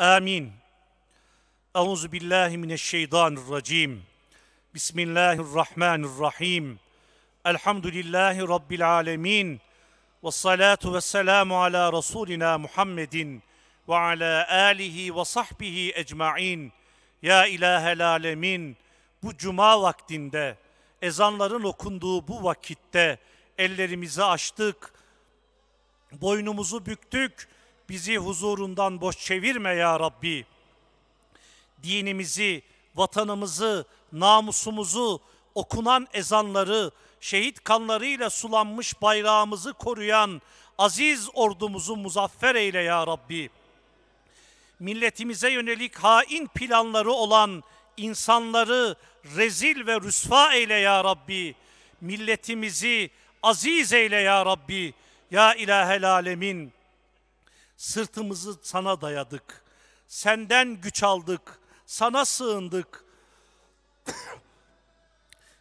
Amin. Euzu billahi mineşşeytanirracim. Bismillahirrahmanirrahim. Elhamdülillahi rabbil alamin. Ves salatu vesselamu ala rasulina Muhammedin ve ala alihi ve sahbihi ecmaîn. Ya ilahel alemin. Bu cuma vaktinde ezanların okunduğu bu vakitte ellerimizi açtık, boynumuzu büktük bizi huzurundan boş çevirme ya Rabbi. Dinimizi, vatanımızı, namusumuzu, okunan ezanları, şehit kanlarıyla sulanmış bayrağımızı koruyan aziz ordumuzu muzaffer eyle ya Rabbi. Milletimize yönelik hain planları olan insanları rezil ve rüsva eyle ya Rabbi. Milletimizi aziz eyle ya Rabbi. Ya İlahi Alemin. Sırtımızı sana dayadık. Senden güç aldık. Sana sığındık.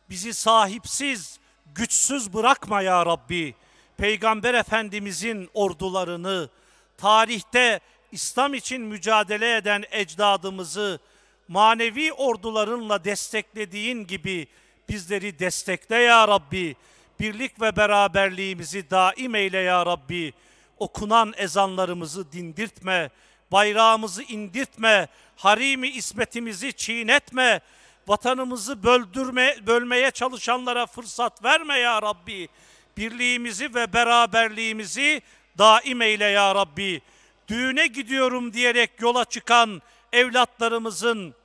Bizi sahipsiz, güçsüz bırakma ya Rabbi. Peygamber Efendimizin ordularını, tarihte İslam için mücadele eden ecdadımızı manevi ordularınla desteklediğin gibi bizleri destekle ya Rabbi. Birlik ve beraberliğimizi daim eyle ya Rabbi okunan ezanlarımızı dindirtme, bayrağımızı indirtme, harimi ismetimizi çiğnetme, vatanımızı böldürme, bölmeye çalışanlara fırsat verme ya Rabbi. Birliğimizi ve beraberliğimizi daim eyle ya Rabbi. Düğüne gidiyorum diyerek yola çıkan evlatlarımızın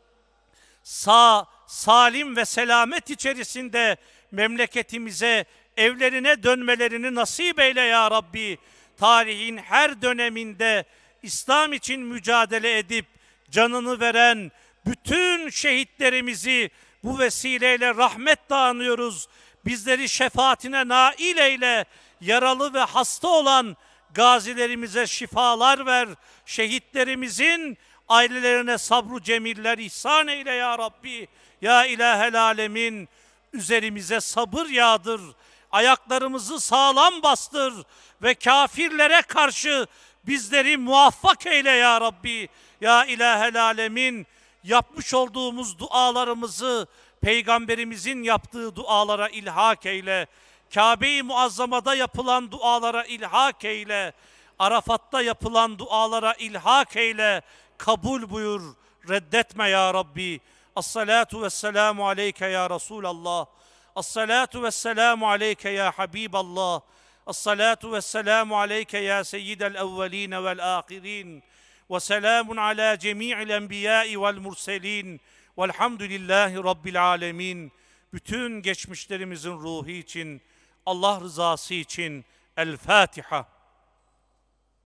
sağ, salim ve selamet içerisinde memleketimize, evlerine dönmelerini nasip eyle ya Rabbi tarihin her döneminde İslam için mücadele edip canını veren bütün şehitlerimizi bu vesileyle rahmet anıyoruz. Bizleri şefaatine nail eyle. Yaralı ve hasta olan gazilerimize şifalar ver. Şehitlerimizin ailelerine sabru cemiller ihsan eyle ya Rabbi. Ya ilahel alemin üzerimize sabır yağdır ayaklarımızı sağlam bastır ve kafirlere karşı bizleri muvaffak eyle ya Rabbi. Ya İlahel Alemin yapmış olduğumuz dualarımızı Peygamberimizin yaptığı dualara ilhak eyle. Kabe-i Muazzama'da yapılan dualara ilhak eyle. Arafat'ta yapılan dualara ilhak eyle. Kabul buyur. Reddetme ya Rabbi. As-salatu ve selamu aleyke ya Resulallah. As-salatu ve selamu aleyke ya Habiballah. As-salatu ve selamu aleyke ya seyyidel evveline vel ahirin. Ve selamun ala cemi'il enbiya'i vel murselin. Velhamdülillahi Rabbil alemin. Bütün geçmişlerimizin ruhu için, Allah rızası için El Fatiha.